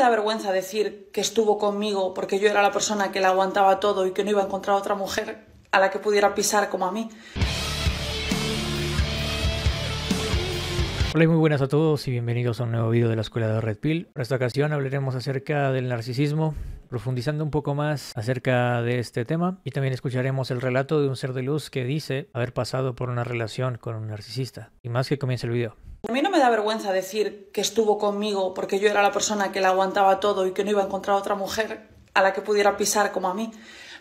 da vergüenza decir que estuvo conmigo porque yo era la persona que la aguantaba todo y que no iba a encontrar otra mujer a la que pudiera pisar como a mí. Hola y muy buenas a todos y bienvenidos a un nuevo video de la Escuela de Red Pill. En esta ocasión hablaremos acerca del narcisismo, profundizando un poco más acerca de este tema y también escucharemos el relato de un ser de luz que dice haber pasado por una relación con un narcisista. Y más que comience el video. A mí no me da vergüenza decir que estuvo conmigo porque yo era la persona que la aguantaba todo y que no iba a encontrar otra mujer a la que pudiera pisar como a mí.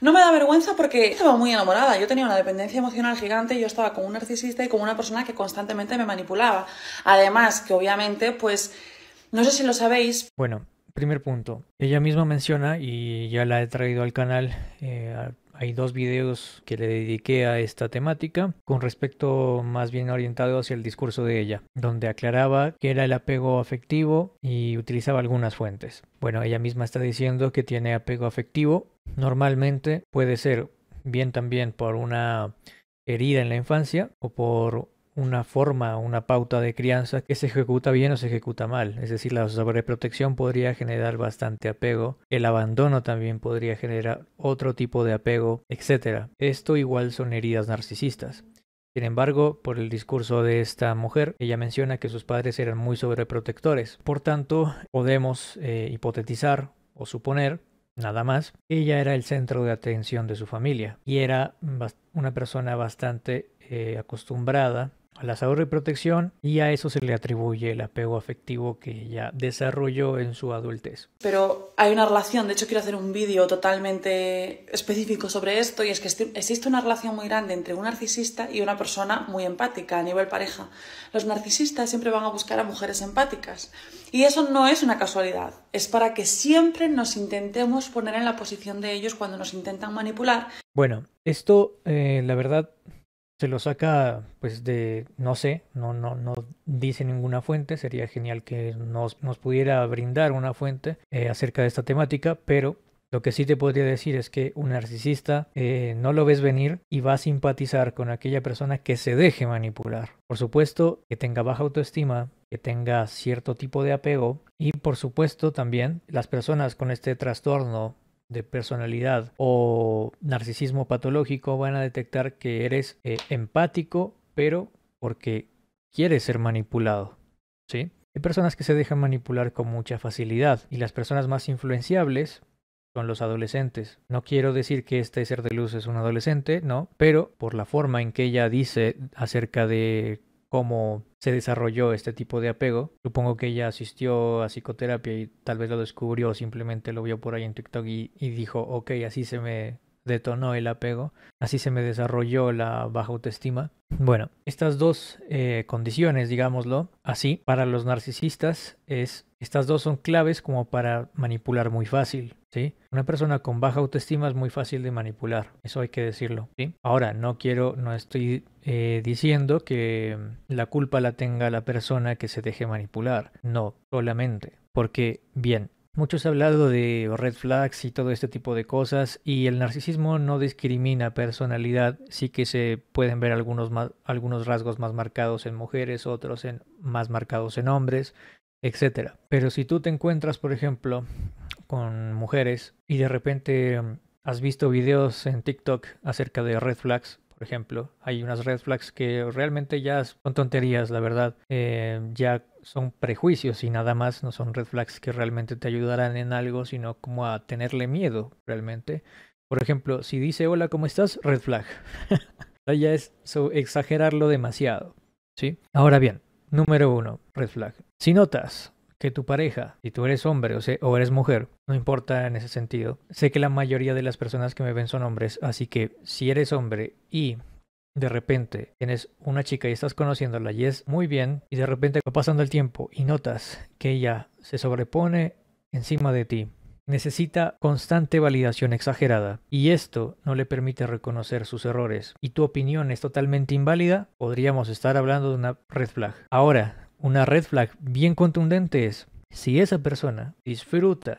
No me da vergüenza porque estaba muy enamorada, yo tenía una dependencia emocional gigante, yo estaba con un narcisista y con una persona que constantemente me manipulaba. Además, que obviamente, pues, no sé si lo sabéis. Bueno, primer punto, ella misma menciona, y ya la he traído al canal eh, hay dos videos que le dediqué a esta temática, con respecto más bien orientado hacia el discurso de ella, donde aclaraba que era el apego afectivo y utilizaba algunas fuentes. Bueno, ella misma está diciendo que tiene apego afectivo. Normalmente puede ser bien también por una herida en la infancia o por una forma, una pauta de crianza que se ejecuta bien o se ejecuta mal. Es decir, la sobreprotección podría generar bastante apego, el abandono también podría generar otro tipo de apego, etc. Esto igual son heridas narcisistas. Sin embargo, por el discurso de esta mujer, ella menciona que sus padres eran muy sobreprotectores. Por tanto, podemos eh, hipotetizar o suponer nada más, ella era el centro de atención de su familia y era una persona bastante eh, acostumbrada la ahorro y protección y a eso se le atribuye el apego afectivo que ella desarrolló en su adultez. Pero hay una relación, de hecho quiero hacer un vídeo totalmente específico sobre esto y es que existe una relación muy grande entre un narcisista y una persona muy empática a nivel pareja. Los narcisistas siempre van a buscar a mujeres empáticas y eso no es una casualidad, es para que siempre nos intentemos poner en la posición de ellos cuando nos intentan manipular. Bueno, esto eh, la verdad se lo saca pues de no sé no no no dice ninguna fuente sería genial que nos, nos pudiera brindar una fuente eh, acerca de esta temática pero lo que sí te podría decir es que un narcisista eh, no lo ves venir y va a simpatizar con aquella persona que se deje manipular. Por supuesto, que tenga baja autoestima, que tenga cierto tipo de apego y por supuesto también las personas con este trastorno de personalidad o narcisismo patológico van a detectar que eres eh, empático, pero porque quieres ser manipulado. ¿sí? Hay personas que se dejan manipular con mucha facilidad y las personas más influenciables son los adolescentes. No quiero decir que este ser de luz es un adolescente, no, pero por la forma en que ella dice acerca de cómo se desarrolló este tipo de apego. Supongo que ella asistió a psicoterapia y tal vez lo descubrió, simplemente lo vio por ahí en TikTok y, dijo, ok, así se me detonó el apego, así se me desarrolló la baja autoestima. Bueno, estas dos eh, condiciones, digámoslo así, para los narcisistas es, estas dos son claves como para manipular muy fácil. ¿sí? Una persona con baja autoestima es muy fácil de manipular, eso hay que decirlo, Ahora, no quiero, no estoy eh, diciendo que la culpa la tenga la persona que se deje manipular, no, solamente, porque, bien, Muchos han hablado de red flags y todo este tipo de cosas y el narcisismo no discrimina personalidad, sí que se pueden ver algunos, más, algunos rasgos más marcados en mujeres, otros en, más marcados en hombres, etc. Pero si tú te encuentras, por ejemplo, con mujeres y de repente em, has visto videos en TikTok acerca de red flags, por ejemplo, hay unas red flags que realmente ya son tonterías, la verdad, em, ya son prejuicios y nada más, no son red flags que realmente te ayudarán en algo, sino como a tenerle miedo realmente. Por ejemplo, si dice hola, ¿cómo estás? Red flag. ya es exagerarlo demasiado. ¿sí? Ahora bien, número uno, red flag. Si notas que tu pareja, si tú eres hombre o, eres mujer, no importa en ese sentido. Sé que la mayoría de las personas que me ven son hombres, así que si eres hombre y de repente tienes una chica y estás conociéndola y es muy bien y de repente va pasando el tiempo y notas que ella se sobrepone encima de ti. Necesita constante validación exagerada y esto no le permite reconocer sus errores y tu opinión es totalmente inválida, podríamos estar hablando de una red flag. Ahora, una red flag bien contundente es, si esa persona disfruta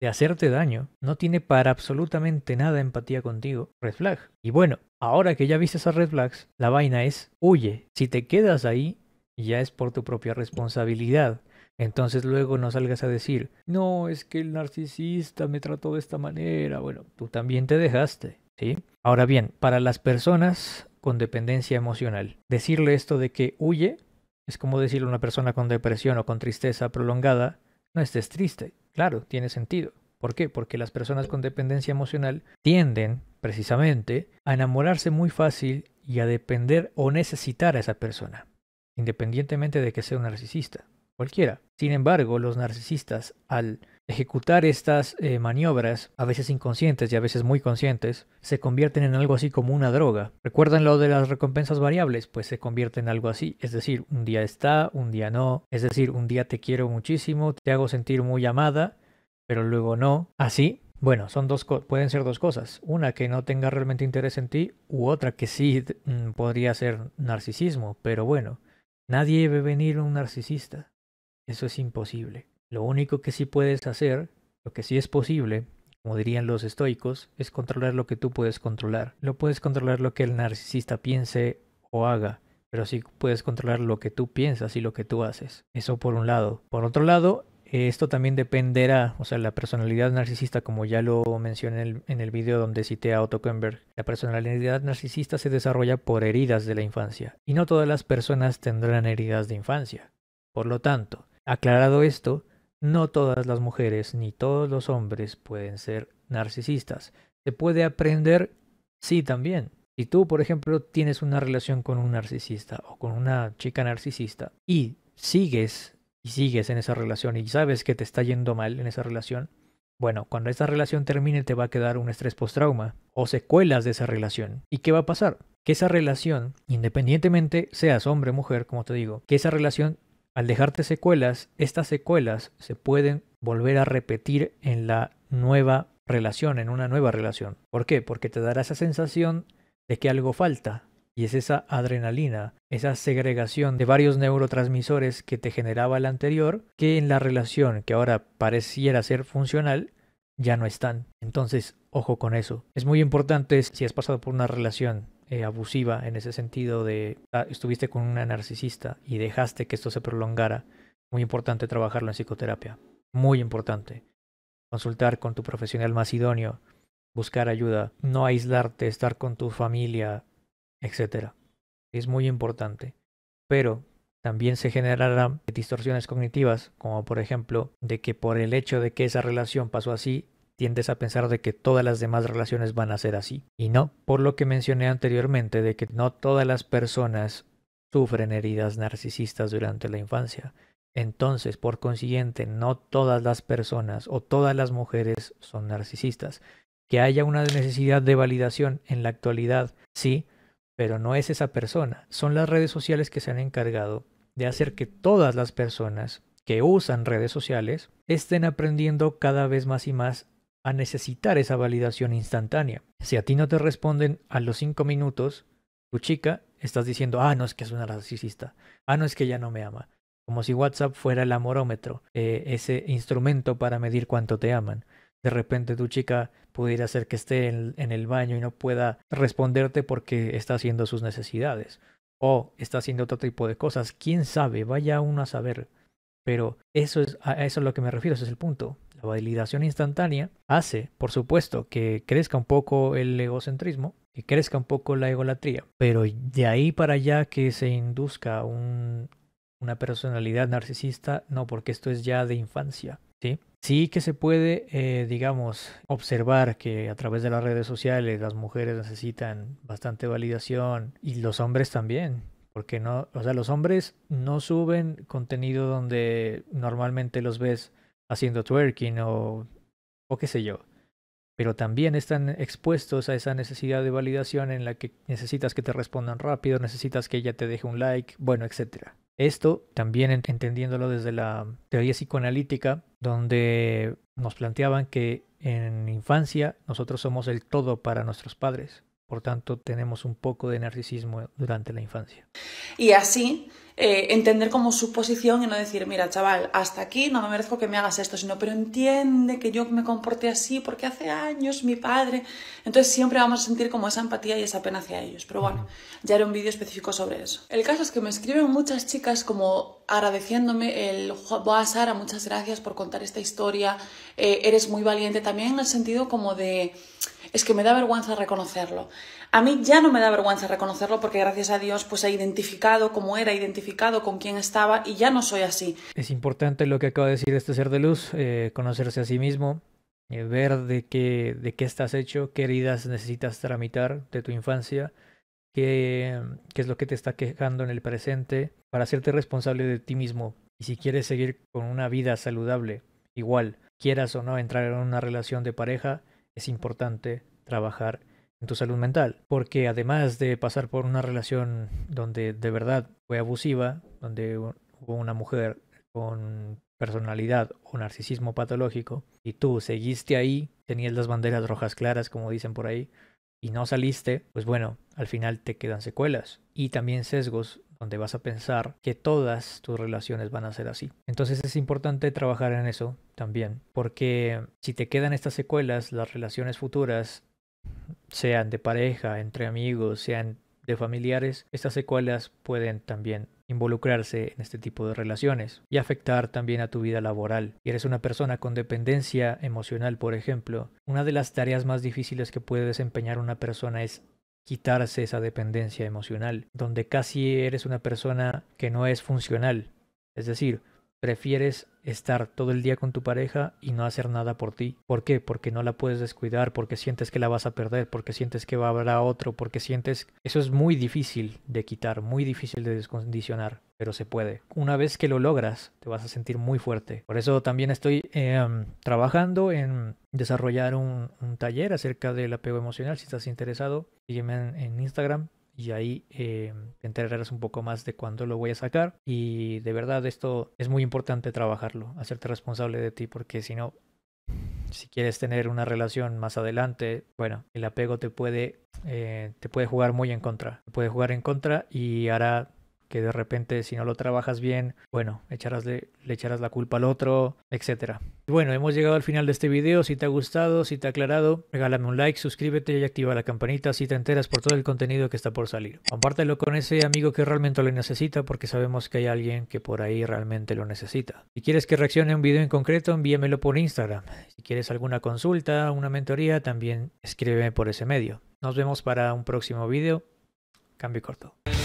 de hacerte daño, no tiene para absolutamente nada empatía contigo, red flag. Y bueno, ahora que ya viste esas red flags, la vaina es, huye, si te quedas ahí, ya es por tu propia responsabilidad. Entonces luego no salgas a decir, no, es que el narcisista me trató de esta manera. Bueno, tú también te dejaste, ¿sí? Ahora bien, para las personas con dependencia emocional, decirle esto de que huye es como decirle a una persona con depresión o con tristeza prolongada, no estés triste. Claro, tiene sentido. ¿Por qué? Porque las personas con dependencia emocional tienden, precisamente, a enamorarse muy fácil y a depender o necesitar a esa persona, independientemente de que sea un narcisista, cualquiera. Sin embargo, los narcisistas, al Ejecutar estas eh, maniobras, a veces inconscientes y a veces muy conscientes, se convierten en algo así como una droga. ¿Recuerdan lo de las recompensas variables? Pues se convierte en algo así. Es decir, un día está, un día no. Es decir, un día te quiero muchísimo, te hago sentir muy amada, pero luego no. Así. Bueno, son dos pueden ser dos cosas. Una que no tenga realmente interés en ti, u otra que sí mm, podría ser narcisismo. Pero bueno, nadie debe venir un narcisista. Eso es imposible. Lo único que sí puedes hacer, lo que sí es posible, como dirían los estoicos, es controlar lo que tú puedes controlar. No puedes controlar lo que el narcisista piense o haga, pero sí puedes controlar lo que tú piensas y lo que tú haces. Eso por un lado. Por otro lado, esto también dependerá, o sea, la personalidad narcisista, como ya lo mencioné en el, video donde cité a Otto Kenberg, la personalidad narcisista se desarrolla por heridas de la infancia, y no todas las personas tendrán heridas de infancia. Por lo tanto, aclarado esto, no todas las mujeres ni todos los hombres pueden ser narcisistas. Se puede aprender, sí, también. Si tú, por ejemplo, tienes una relación con un narcisista o con una chica narcisista y sigues y sigues en esa relación y sabes que te está yendo mal en esa relación, bueno, cuando esa relación termine te va a quedar un estrés post-trauma o secuelas de esa relación. ¿Y qué va a pasar? Que esa relación, independientemente seas hombre o mujer, como te digo, que esa relación al dejarte secuelas, estas secuelas se pueden volver a repetir en la nueva relación, en una nueva relación. ¿Por qué? Porque te dará esa sensación de que algo falta, y es esa adrenalina, esa segregación de varios neurotransmisores que te generaba el anterior, que en la relación que ahora pareciera ser funcional, ya no están. Entonces, ojo con eso. Es muy importante si has pasado por una relación eh, abusiva en ese sentido de ah, estuviste con una narcisista y dejaste que esto se prolongara, muy importante trabajarlo en psicoterapia. Muy importante. Consultar con tu profesional más idóneo, buscar ayuda, no aislarte, estar con tu familia, etc. Es muy importante. Pero también se generarán distorsiones cognitivas, como por ejemplo de que por el hecho de que esa relación pasó así, tiendes a pensar de que todas las demás relaciones van a ser así. Y no, por lo que mencioné anteriormente de que no todas las personas sufren heridas narcisistas durante la infancia. Entonces, por consiguiente, no todas las personas o todas las mujeres son narcisistas. Que haya una necesidad de validación en la actualidad, sí, pero no es esa persona. Son las redes sociales que se han encargado de hacer que todas las personas que usan redes sociales estén aprendiendo cada vez más y más a necesitar esa validación instantánea. Si a ti no te responden a los cinco minutos, tu chica estás diciendo, ah, no es que es una narcisista, ah, no es que ya no me ama. Como si WhatsApp fuera el amorómetro, eh, ese instrumento para medir cuánto te aman. De repente tu chica pudiera ser que esté en, el baño y no pueda responderte porque está haciendo sus necesidades o está haciendo otro tipo de cosas. ¿Quién sabe? Vaya uno a saber. Pero eso es, a eso lo que me refiero, ese es el punto validación instantánea hace, por supuesto, que crezca un poco el egocentrismo, que crezca un poco la egolatría, pero de ahí para allá que se induzca una personalidad narcisista, no, porque esto es ya de infancia, ¿sí? Sí que se puede, eh, digamos, observar que a través de las redes sociales las mujeres necesitan bastante validación y los hombres también. Porque no, o sea, los hombres no suben contenido donde normalmente los ves haciendo twerking o, o qué sé yo. Pero también están expuestos a esa necesidad de validación en la que necesitas que te respondan rápido, necesitas que ella te deje un like, bueno, etc. Esto también entendiéndolo desde la teoría psicoanalítica, donde nos planteaban que en infancia nosotros somos el todo para nuestros padres. Por tanto, tenemos un poco de narcisismo durante la infancia. Y así eh, entender como su posición y no decir, mira, chaval, hasta aquí no me merezco que me hagas esto, sino, pero entiende que yo me comporté así porque hace años mi padre. Entonces siempre vamos a sentir como esa empatía y esa pena hacia ellos. Pero bueno, ya haré un vídeo específico sobre eso. El caso es que me escriben muchas chicas como agradeciéndome el Boa Sara, muchas gracias por contar esta historia, eh, eres muy valiente, también en el sentido como de es que me da vergüenza reconocerlo. A mí ya no me da vergüenza reconocerlo porque gracias a Dios pues he identificado cómo era, identificado con quién estaba y ya no soy así. Es importante lo que acaba de decir este ser de luz, eh, conocerse a sí mismo, eh, ver de qué, de qué estás hecho, qué heridas necesitas tramitar de tu infancia, qué es lo que te está quejando en el presente, para hacerte responsable de ti mismo. Y si quieres seguir con una vida saludable, igual, quieras o no entrar en una relación de pareja, es importante trabajar en tu salud mental, porque además de pasar por una relación donde de verdad fue abusiva, donde hubo una mujer con personalidad o narcisismo patológico, y tú seguiste ahí, tenías las banderas rojas claras, como dicen por ahí, y no saliste, pues bueno, al final te quedan secuelas y también sesgos donde vas a pensar que todas tus relaciones van a ser así. Entonces es importante trabajar en eso también, porque si te quedan estas secuelas, las relaciones futuras sean de pareja, entre amigos, sean de familiares, estas secuelas pueden también involucrarse en este tipo de relaciones y afectar también a tu vida laboral. Si eres una persona con dependencia emocional, por ejemplo, una de las tareas más difíciles que puede desempeñar una persona es quitarse esa dependencia emocional, donde casi eres una persona que no es funcional. Es decir, Prefieres estar todo el día con tu pareja y no hacer nada por ti. ¿Por qué? Porque no la puedes descuidar, porque sientes que la vas a perder, porque sientes que va a habrá otro, porque sientes... Eso es muy difícil de quitar, muy difícil de descondicionar, pero se puede. Una vez que lo logras, te vas a sentir muy fuerte. Por eso también estoy em, trabajando en desarrollar un, taller acerca del apego emocional. Si estás interesado, sígueme en Instagram, y ahí eh, te enterarás un poco más de cuándo lo voy a sacar. Y de verdad esto es muy importante trabajarlo, hacerte responsable de ti, porque si no, si quieres tener una relación más adelante, bueno, el apego te puede, eh, te puede jugar muy en contra. Te puede jugar en contra y hará que de repente si no lo trabajas bien, bueno, echarás le, echarás la culpa al otro, etc. Bueno, hemos llegado al final de este video, si te ha gustado, si te ha aclarado, regálame un like, suscríbete y activa la campanita si te enteras por todo el contenido que está por salir. Compártelo con ese amigo que realmente lo necesita porque sabemos que hay alguien que por ahí realmente lo necesita. Si quieres que reaccione a un video en concreto, envíamelo por Instagram. Si quieres alguna consulta, una mentoría, también escríbeme por ese medio. Nos vemos para un próximo video. Cambio corto.